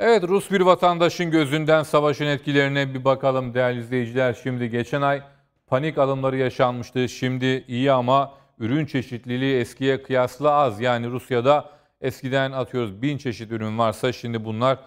Evet Rus bir vatandaşın gözünden savaşın etkilerine bir bakalım değerli izleyiciler. Şimdi geçen ay panik alımları yaşanmıştı. Şimdi iyi ama ürün çeşitliliği eskiye kıyasla az. Yani Rusya'da eskiden atıyoruz bin çeşit ürün varsa şimdi bunlar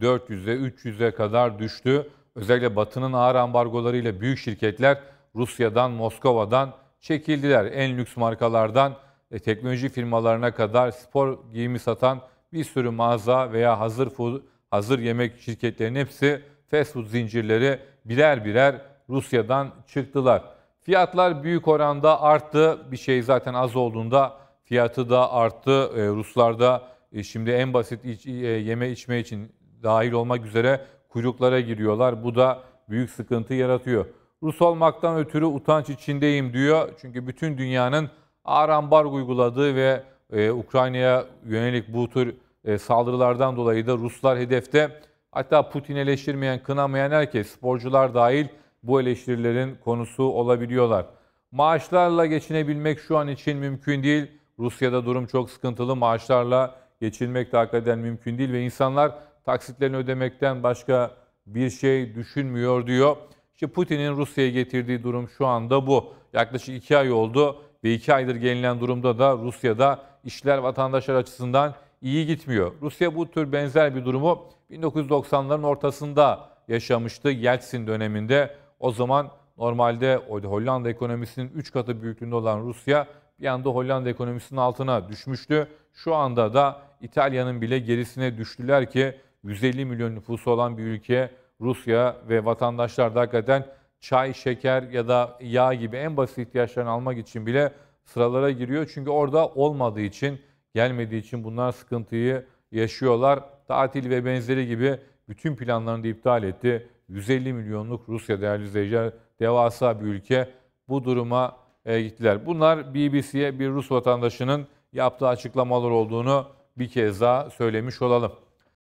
400'e 300'e kadar düştü. Özellikle Batı'nın ağır ambargolarıyla büyük şirketler Rusya'dan, Moskova'dan çekildiler. En lüks markalardan e, teknoloji firmalarına kadar spor giyimi satan bir sürü mağaza veya hazır food hazır yemek şirketlerinin hepsi fast food zincirleri birer birer Rusya'dan çıktılar. Fiyatlar büyük oranda arttı. Bir şey zaten az olduğunda fiyatı da arttı. Ee, Ruslarda e, şimdi en basit iç, e, yeme içme için dahil olmak üzere kuyruklara giriyorlar. Bu da büyük sıkıntı yaratıyor. Rus olmaktan ötürü utanç içindeyim diyor. Çünkü bütün dünyanın ağır ambargo uyguladığı ve e, Ukrayna'ya yönelik bu tür e, saldırılardan dolayı da Ruslar hedefte. Hatta Putin eleştirmeyen, kınamayan herkes, sporcular dahil bu eleştirilerin konusu olabiliyorlar. Maaşlarla geçinebilmek şu an için mümkün değil. Rusya'da durum çok sıkıntılı. Maaşlarla geçinmek de hakikaten mümkün değil ve insanlar taksitlerini ödemekten başka bir şey düşünmüyor diyor. İşte Putin'in Rusya'ya getirdiği durum şu anda bu. Yaklaşık iki ay oldu ve iki aydır gelinen durumda da Rusya'da işler vatandaşlar açısından iyi gitmiyor. Rusya bu tür benzer bir durumu 1990'ların ortasında yaşamıştı Yeltsin döneminde. O zaman normalde Hollanda ekonomisinin 3 katı büyüklüğünde olan Rusya bir anda Hollanda ekonomisinin altına düşmüştü. Şu anda da İtalya'nın bile gerisine düştüler ki 150 milyon nüfusu olan bir ülke Rusya ve vatandaşlar da hakikaten çay, şeker ya da yağ gibi en basit ihtiyaçlarını almak için bile sıralara giriyor. Çünkü orada olmadığı için gelmediği için bunlar sıkıntıyı yaşıyorlar. Tatil ve benzeri gibi bütün planlarını da iptal etti. 150 milyonluk Rusya değerli izleyiciler devasa bir ülke bu duruma e, gittiler. Bunlar BBC'ye bir Rus vatandaşının yaptığı açıklamalar olduğunu bir kez daha söylemiş olalım.